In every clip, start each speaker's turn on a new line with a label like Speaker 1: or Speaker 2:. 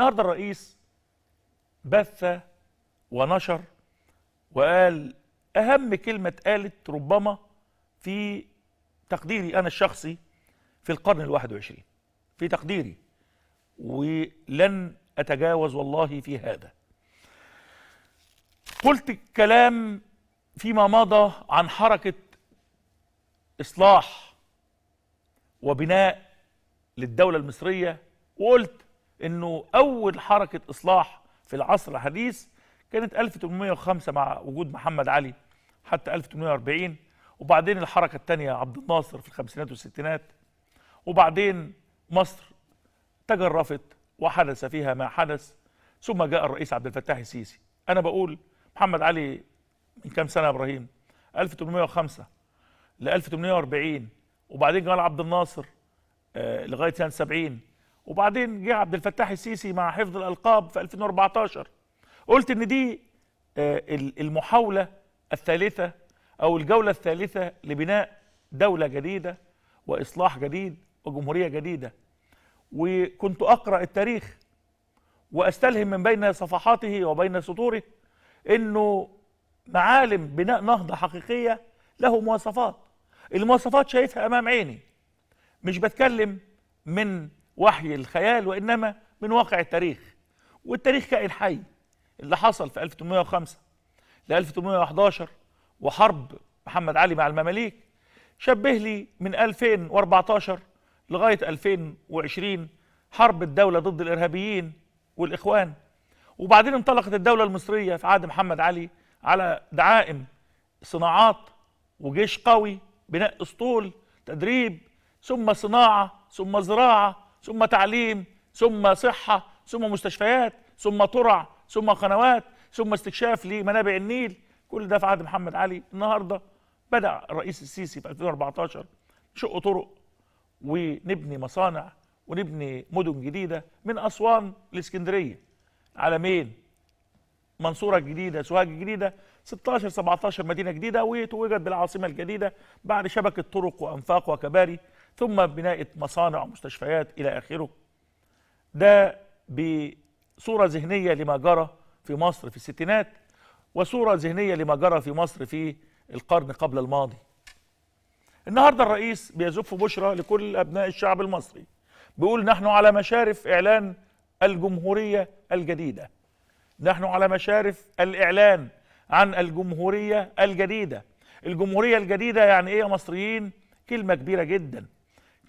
Speaker 1: النهارده الرئيس بث ونشر وقال اهم كلمه اتقالت ربما في تقديري انا الشخصي في القرن ال21 في تقديري ولن اتجاوز والله في هذا قلت الكلام فيما مضى عن حركه اصلاح وبناء للدوله المصريه وقلت انه اول حركه اصلاح في العصر الحديث كانت 1805 مع وجود محمد علي حتى 1840 وبعدين الحركه الثانيه عبد الناصر في الخمسينات والستينات وبعدين مصر تجرفت وحدث فيها ما حدث ثم جاء الرئيس عبد الفتاح السيسي انا بقول محمد علي من كام سنه يا ابراهيم 1805 ل 1840 وبعدين جمال عبد الناصر آه، لغايه سنه 70 وبعدين جه عبد الفتاح السيسي مع حفظ الالقاب في 2014 قلت ان دي آه، المحاوله الثالثه او الجوله الثالثه لبناء دوله جديده واصلاح جديد وجمهوريه جديده وكنت اقرا التاريخ واستلهم من بين صفحاته وبين سطوره انه معالم بناء نهضه حقيقيه له مواصفات المواصفات شايفها امام عيني مش بتكلم من وحي الخيال وإنما من واقع التاريخ والتاريخ كائن حي اللي حصل في 1805 ل 1811 وحرب محمد علي مع المماليك شبه لي من 2014 لغاية 2020 حرب الدولة ضد الإرهابيين والإخوان وبعدين انطلقت الدولة المصرية في عهد محمد علي على دعائم صناعات وجيش قوي بناء اسطول تدريب ثم صناعة ثم زراعة ثم تعليم ثم صحة ثم مستشفيات ثم ترع ثم قنوات ثم استكشاف لمنابع النيل كل ده في عهد محمد علي النهارده بدأ الرئيس السيسي في 2014 نشق طرق ونبني مصانع ونبني مدن جديدة من أسوان لإسكندرية على مين منصورة جديدة سوهاج جديده 16 17 مدينة جديدة وتوجد بالعاصمة الجديدة بعد شبكة طرق وأنفاق وكباري ثم بناء مصانع ومستشفيات إلى آخره ده بصورة ذهنية لما جرى في مصر في الستينات وصورة ذهنية لما جرى في مصر في القرن قبل الماضي النهاردة الرئيس بيزف بشرى لكل أبناء الشعب المصري بيقول نحن على مشارف إعلان الجمهورية الجديدة نحن على مشارف الإعلان عن الجمهورية الجديدة الجمهورية الجديدة يعني إيه يا مصريين كلمة كبيرة جدا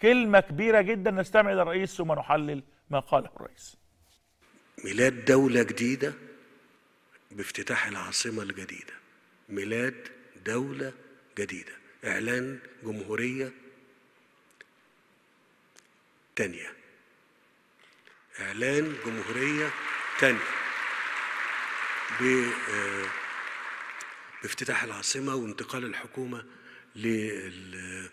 Speaker 1: كلمة كبيرة جدا نستمع إلى الرئيس ثم نحلل ما قاله الرئيس
Speaker 2: ميلاد دولة جديدة بافتتاح العاصمة الجديدة ميلاد دولة جديدة إعلان جمهورية تانية إعلان جمهورية تانية آه، بافتتاح العاصمة وانتقال الحكومة لل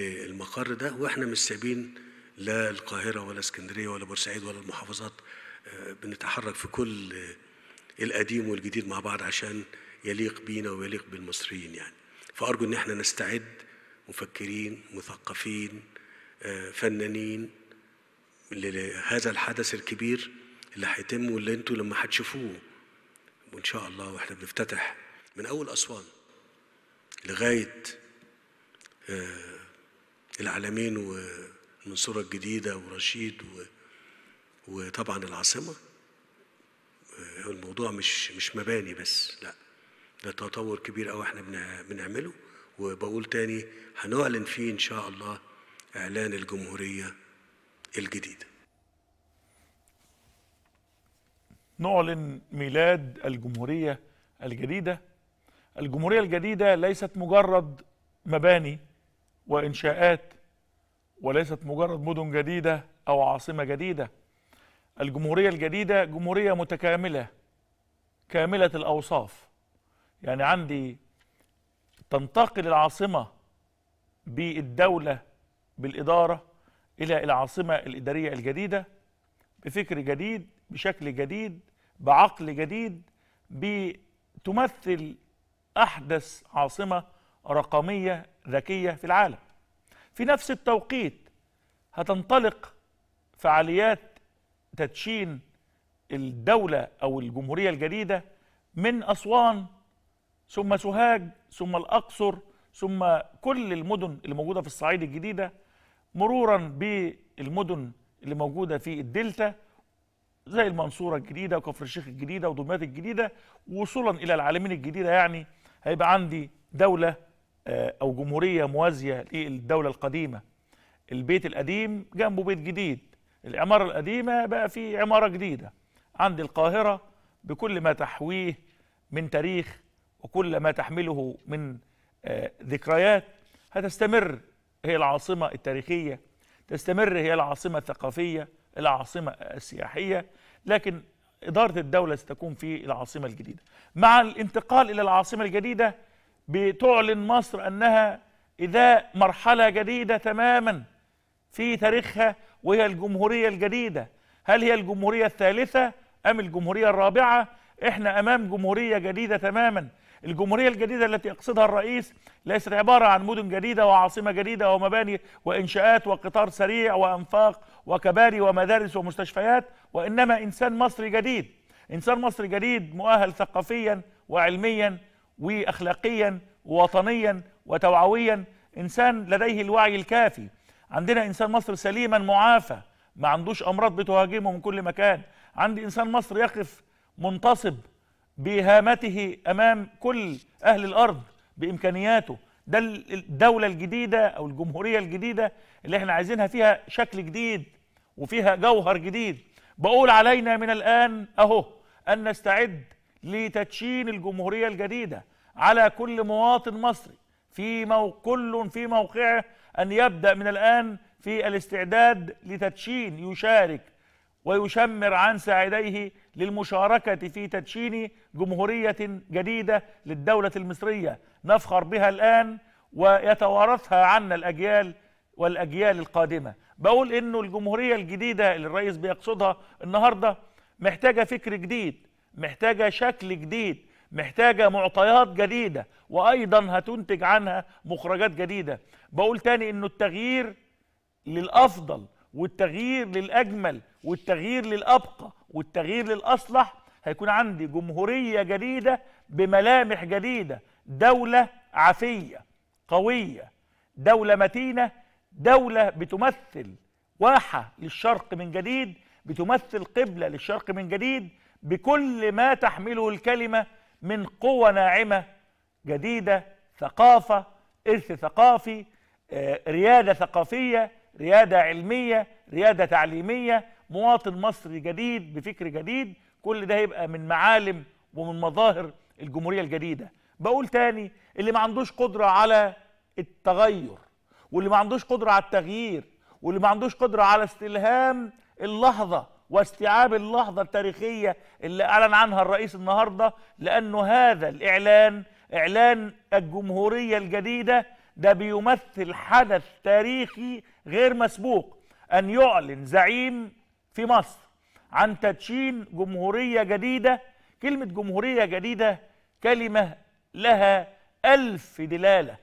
Speaker 2: للمقر ده واحنا مش سايبين لا القاهره ولا اسكندريه ولا بورسعيد ولا المحافظات آه، بنتحرك في كل آه، القديم والجديد مع بعض عشان يليق بينا ويليق بالمصريين يعني فارجو ان احنا نستعد مفكرين مثقفين آه، فنانين لهذا الحدث الكبير اللي هيتم واللي انتوا لما هتشوفوه وان شاء الله واحنا بنفتتح من اول اسوان لغايه العالمين والمنصورة الجديدة ورشيد و... وطبعا العاصمة الموضوع مش مش مباني بس لا ده تطور كبير قوي احنا بنعمله وبقول تاني هنعلن فيه ان شاء الله اعلان الجمهورية الجديدة
Speaker 1: نعلن ميلاد الجمهورية الجديدة الجمهورية الجديدة ليست مجرد مباني وانشاءات وليست مجرد مدن جديده او عاصمه جديده الجمهوريه الجديده جمهوريه متكامله كامله الاوصاف يعني عندي تنتقل العاصمه بالدوله بالاداره الى العاصمه الاداريه الجديده بفكر جديد بشكل جديد بعقل جديد بتمثل احدث عاصمه رقميه ذكية في العالم في نفس التوقيت هتنطلق فعاليات تدشين الدولة أو الجمهورية الجديدة من أسوان ثم سوهاج ثم الأقصر ثم كل المدن اللي موجودة في الصعيد الجديدة مرورا بالمدن اللي موجودة في الدلتا زي المنصورة الجديدة وكفر الشيخ الجديدة ودمياط الجديدة وصولا إلى العالمين الجديدة يعني هيبقى عندي دولة آه، او جمهوريه موازيه للدوله القديمه البيت القديم جنبه بيت جديد العماره القديمه بقى في عماره جديده عند القاهره بكل ما تحويه من تاريخ وكل ما تحمله من آه، ذكريات هتستمر هي العاصمه التاريخيه تستمر هي العاصمه الثقافيه العاصمه السياحيه لكن اداره الدوله ستكون في العاصمه الجديده مع الانتقال الى العاصمه الجديده بتعلن مصر أنها إذا مرحلة جديدة تماما في تاريخها وهي الجمهورية الجديدة هل هي الجمهورية الثالثة أم الجمهورية الرابعة إحنا أمام جمهورية جديدة تماما الجمهورية الجديدة التي يقصدها الرئيس ليست عبارة عن مدن جديدة وعاصمة جديدة ومباني وإنشاءات وقطار سريع وأنفاق وكباري ومدارس ومستشفيات وإنما إنسان مصري جديد إنسان مصري جديد مؤهل ثقافيا وعلميا واخلاقيا ووطنيا وتوعويا انسان لديه الوعي الكافي عندنا انسان مصر سليما معافى ما عندوش امراض بتهاجمه من كل مكان عندي انسان مصر يقف منتصب بهامته امام كل اهل الارض بامكانياته ده الدوله الجديده او الجمهوريه الجديده اللي احنا عايزينها فيها شكل جديد وفيها جوهر جديد بقول علينا من الان اهو ان نستعد لتدشين الجمهورية الجديدة على كل مواطن مصري في مو... كل في موقعه أن يبدأ من الآن في الاستعداد لتدشين يشارك ويشمر عن ساعديه للمشاركة في تدشين جمهورية جديدة للدولة المصرية نفخر بها الآن ويتوارثها عنا الأجيال والأجيال القادمة بقول إنه الجمهورية الجديدة اللي الرئيس بيقصدها النهاردة محتاجة فكر جديد محتاجة شكل جديد محتاجة معطيات جديدة وأيضا هتنتج عنها مخرجات جديدة بقول تاني أنه التغيير للأفضل والتغيير للأجمل والتغيير للأبقى والتغيير للأصلح هيكون عندي جمهورية جديدة بملامح جديدة دولة عفية قوية دولة متينة دولة بتمثل واحة للشرق من جديد بتمثل قبلة للشرق من جديد بكل ما تحمله الكلمة من قوة ناعمة جديدة ثقافة إرث ثقافي آه، ريادة ثقافية ريادة علمية ريادة تعليمية مواطن مصري جديد بفكر جديد كل ده يبقى من معالم ومن مظاهر الجمهورية الجديدة بقول تاني اللي ما عندوش قدرة على التغير واللي ما عندوش قدرة على التغيير واللي ما عندوش قدرة على استلهام اللحظة واستيعاب اللحظة التاريخية اللي أعلن عنها الرئيس النهاردة لأنه هذا الإعلان إعلان الجمهورية الجديدة ده بيمثل حدث تاريخي غير مسبوق أن يعلن زعيم في مصر عن تدشين جمهورية جديدة كلمة جمهورية جديدة كلمة لها ألف دلالة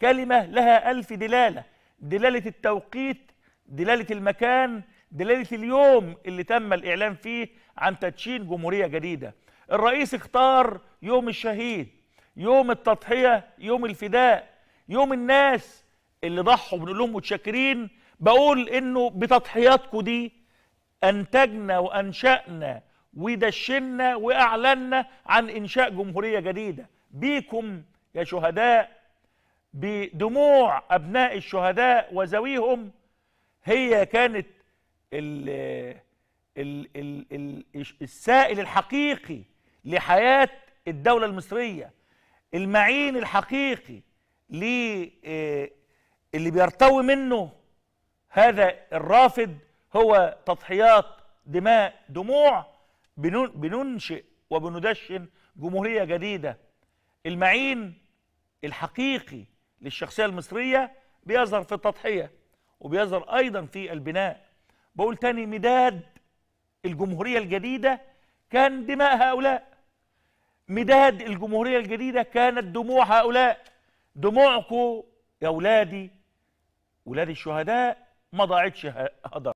Speaker 1: كلمة لها ألف دلالة دلالة التوقيت دلالة المكان دلالة اليوم اللي تم الإعلان فيه عن تدشين جمهورية جديدة الرئيس اختار يوم الشهيد يوم التضحية يوم الفداء يوم الناس اللي ضحوا بنقول لهم متشكرين بقول انه بتضحياتكم دي انتجنا وانشأنا ودشنا واعلنا عن انشاء جمهورية جديدة بيكم يا شهداء بدموع ابناء الشهداء وزويهم هي كانت ال الـ الـ الـ السائل الحقيقي لحياة الدولة المصرية المعين الحقيقي آه، اللي بيرتوي منه هذا الرافد هو تضحيات دماء دموع بننشئ وبندشن جمهورية جديدة المعين الحقيقي للشخصية المصرية بيظهر في التضحية وبيظهر أيضا في البناء بقول تاني مداد الجمهورية الجديدة كان دماء هؤلاء مداد الجمهورية الجديدة كانت دموع هؤلاء دموعكم يا أولادي أولاد الشهداء ما ضاعتش هدر